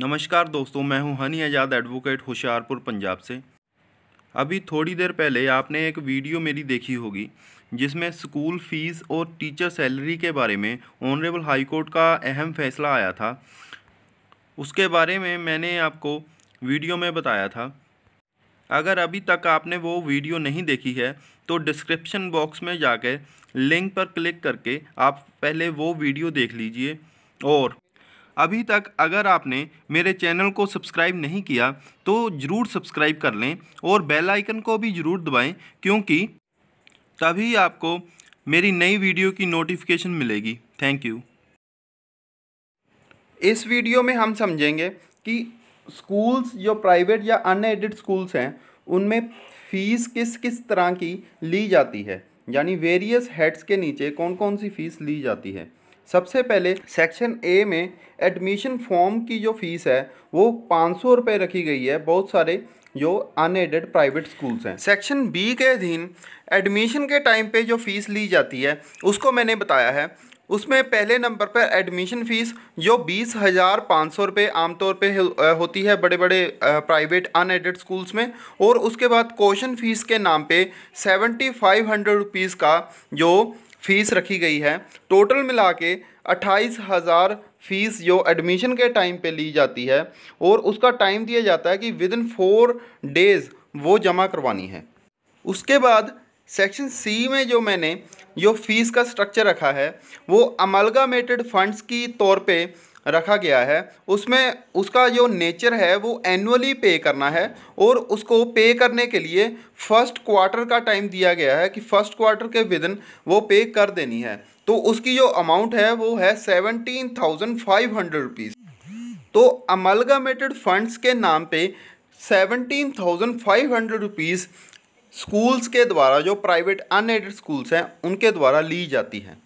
नमस्कार दोस्तों मैं हूं हनी आज़ाद एडवोकेट होशियारपुर पंजाब से अभी थोड़ी देर पहले आपने एक वीडियो मेरी देखी होगी जिसमें स्कूल फीस और टीचर सैलरी के बारे में ऑनरेबल हाई कोर्ट का अहम फैसला आया था उसके बारे में मैंने आपको वीडियो में बताया था अगर अभी तक आपने वो वीडियो नहीं देखी है तो डिस्क्रिप्शन बॉक्स में जाकर लिंक पर क्लिक करके आप पहले वो वीडियो देख लीजिए और अभी तक अगर आपने मेरे चैनल को सब्सक्राइब नहीं किया तो ज़रूर सब्सक्राइब कर लें और बेल आइकन को भी ज़रूर दबाएं क्योंकि तभी आपको मेरी नई वीडियो की नोटिफिकेशन मिलेगी थैंक यू इस वीडियो में हम समझेंगे कि स्कूल्स जो प्राइवेट या अनएडेड स्कूल्स हैं उनमें फ़ीस किस किस तरह की ली जाती है यानी वेरियस हेड्स के नीचे कौन कौन सी फ़ीस ली जाती है सबसे पहले सेक्शन ए में एडमिशन फॉर्म की जो फ़ीस है वो पाँच सौ रुपये रखी गई है बहुत सारे जो अनएडेड प्राइवेट स्कूल्स हैं सेक्शन बी के अधीन एडमिशन के टाइम पे जो फ़ीस ली जाती है उसको मैंने बताया है उसमें पहले नंबर पर एडमिशन फ़ीस जो बीस हज़ार पाँच सौ रुपये आमतौर पर होती है बड़े बड़े प्राइवेट अनएडेड स्कूल्स में और उसके बाद कोशन फ़ीस के नाम पे सेवेंटी फाइव हंड्रेड रुपीज़ का जो फ़ीस रखी गई है टोटल मिला के अट्ठाईस हज़ार फ़ीस जो एडमिशन के टाइम पे ली जाती है और उसका टाइम दिया जाता है कि विद इन फोर डेज़ वो जमा करवानी है उसके बाद सेक्शन सी में जो मैंने जो फ़ीस का स्ट्रक्चर रखा है वो अमलगामेटेड फंड्स की तौर पे रखा गया है उसमें उसका जो नेचर है वो एनुअली पे करना है और उसको पे करने के लिए फर्स्ट क्वार्टर का टाइम दिया गया है कि फर्स्ट क्वार्टर के विदिन वो पे कर देनी है तो उसकी जो अमाउंट है वो है seventeen thousand five hundred rupees तो अमलगामेटेड फंड्स के नाम पे seventeen thousand five hundred rupees schools के द्वारा जो प्राइवेट अनएडेड स्कूल्स हैं उनके द्वारा ली जाती हैं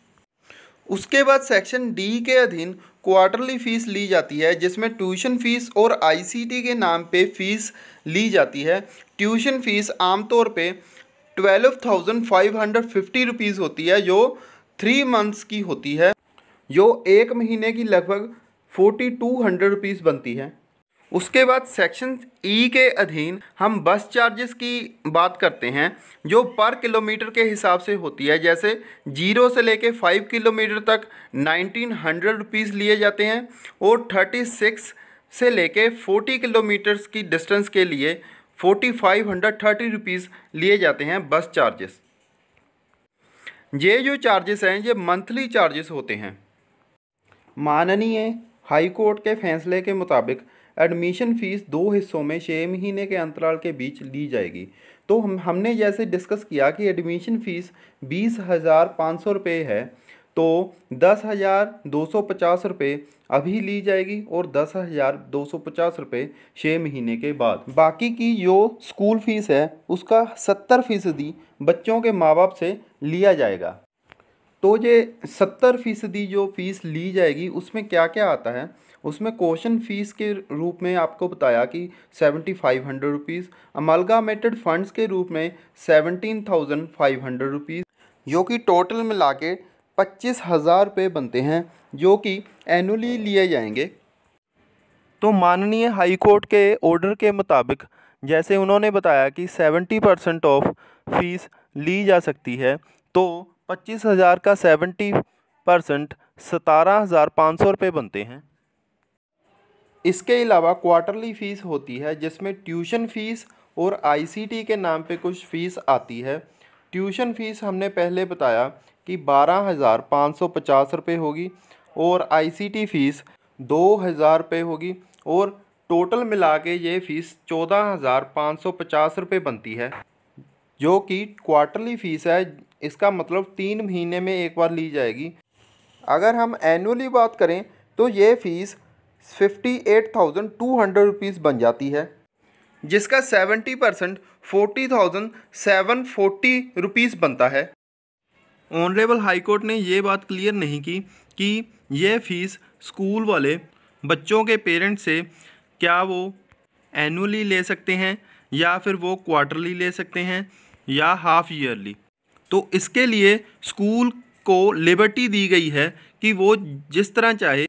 उसके बाद सेक्शन डी के अधीन क्वार्टरली फ़ीस ली जाती है जिसमें ट्यूशन फ़ीस और आईसीटी के नाम पे फ़ीस ली जाती है ट्यूशन फ़ीस आमतौर पे twelve thousand five hundred fifty rupees होती है जो थ्री मंथ्स की होती है जो एक महीने की लगभग फोर्टी टू हंड्रेड रुपीज़ बनती है उसके बाद सेक्शन ई e के अधीन हम बस चार्जेस की बात करते हैं जो पर किलोमीटर के हिसाब से होती है जैसे जीरो से लेके फाइव किलोमीटर तक नाइनटीन हंड्रेड रुपीज़ लिए जाते हैं और थर्टी सिक्स से लेके फोर्टी किलोमीटर्स की डिस्टेंस के लिए forty five hundred thirty rupees लिए जाते हैं बस चार्जेस ये जो चार्जेस हैं ये मंथली चार्जेस होते हैं माननीय हाई कोर्ट के फैसले के मुताबिक एडमिशन फ़ीस दो हिस्सों में छः महीने के अंतराल के बीच ली जाएगी तो हम हमने जैसे डिस्कस किया कि एडमिशन फ़ीस बीस हज़ार पाँच सौ रुपये है तो दस हज़ार दो सौ पचास रुपये अभी ली जाएगी और दस हज़ार दो सौ पचास रुपये छः महीने के बाद बाकी की जो स्कूल फ़ीस है उसका सत्तर फीसदी बच्चों के माँ बाप से लिया जाएगा तो ये सत्तर फीसदी जो फ़ीस ली जाएगी उसमें क्या क्या आता है उसमें क्वेश्चन फ़ीस के रूप में आपको बताया कि seventy five hundred rupees amalgamated funds के रूप में seventeen thousand five hundred rupees जो कि टोटल मिला के पच्चीस हज़ार रुपये बनते हैं जो कि एनुअली लिए जाएंगे तो माननीय हाई कोर्ट के ऑर्डर के मुताबिक जैसे उन्होंने बताया कि सेवेंटी परसेंट ऑफ फीस ली जा सकती है तो पच्चीस हज़ार का सेवेंटी परसेंट सतारह हज़ार पाँच सौ रुपये बनते हैं इसके अलावा क्वार्टरली फ़ीस होती है जिसमें ट्यूशन फ़ीस और आईसीटी के नाम पे कुछ फ़ीस आती है ट्यूशन फ़ीस हमने पहले बताया कि बारह हज़ार पाँच सौ पचास रुपये होगी और आईसीटी फ़ीस दो हज़ार रुपये होगी और टोटल मिला के ये फ़ीस चौदह हज़ार पाँच सौ पचास रुपये बनती है जो कि क्वार्टरली फ़ीस है इसका मतलब तीन महीने में एक बार ली जाएगी अगर हम एनुअली बात करें तो ये fees fifty eight thousand two hundred rupees बन जाती है जिसका seventy percent forty thousand seven forty rupees बनता है ऑनरेबल हाईकोर्ट ने ये बात क्लियर नहीं की कि यह फ़ीस स्कूल वाले बच्चों के पेरेंट्स से क्या वो एनुअली ले सकते हैं या फिर वो क्वार्टरली ले सकते हैं या हाफ़ ईयरली तो इसके लिए स्कूल को लिबर्टी दी गई है कि वो जिस तरह चाहे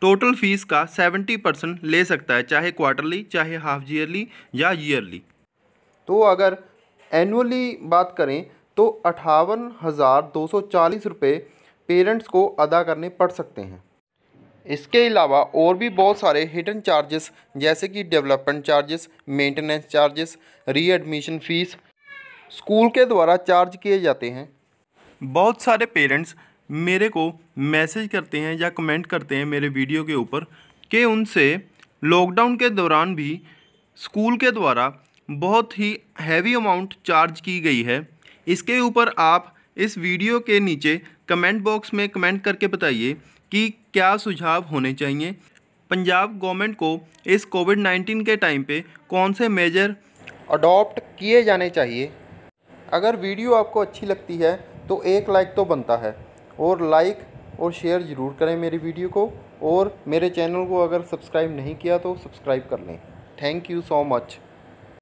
टोटल फीस का सेवेंटी परसेंट ले सकता है चाहे क्वार्टरली चाहे हाफ ईयरली या ईयरली तो अगर एनुअली बात करें तो अठावन हज़ार दो सौ चालीस रुपये पेरेंट्स को अदा करने पड़ सकते हैं इसके अलावा और भी बहुत सारे हिडन चार्जेस जैसे कि development charges maintenance charges readmission fees school के द्वारा चार्ज किए जाते हैं बहुत सारे पेरेंट्स मेरे को मैसेज करते हैं या कमेंट करते हैं मेरे वीडियो के ऊपर कि उनसे लॉकडाउन के दौरान भी स्कूल के द्वारा बहुत ही हैवी अमाउंट चार्ज की गई है इसके ऊपर आप इस वीडियो के नीचे कमेंट बॉक्स में कमेंट करके बताइए कि क्या सुझाव होने चाहिए पंजाब गवर्नमेंट को इस कोविड 19 के टाइम पे कौन से मेजर अडॉप्ट किए जाने चाहिए अगर वीडियो आपको अच्छी लगती है तो एक लाइक तो बनता है और लाइक और शेयर ज़रूर करें मेरी वीडियो को और मेरे चैनल को अगर सब्सक्राइब नहीं किया तो सब्सक्राइब कर लें थैंक यू सो मच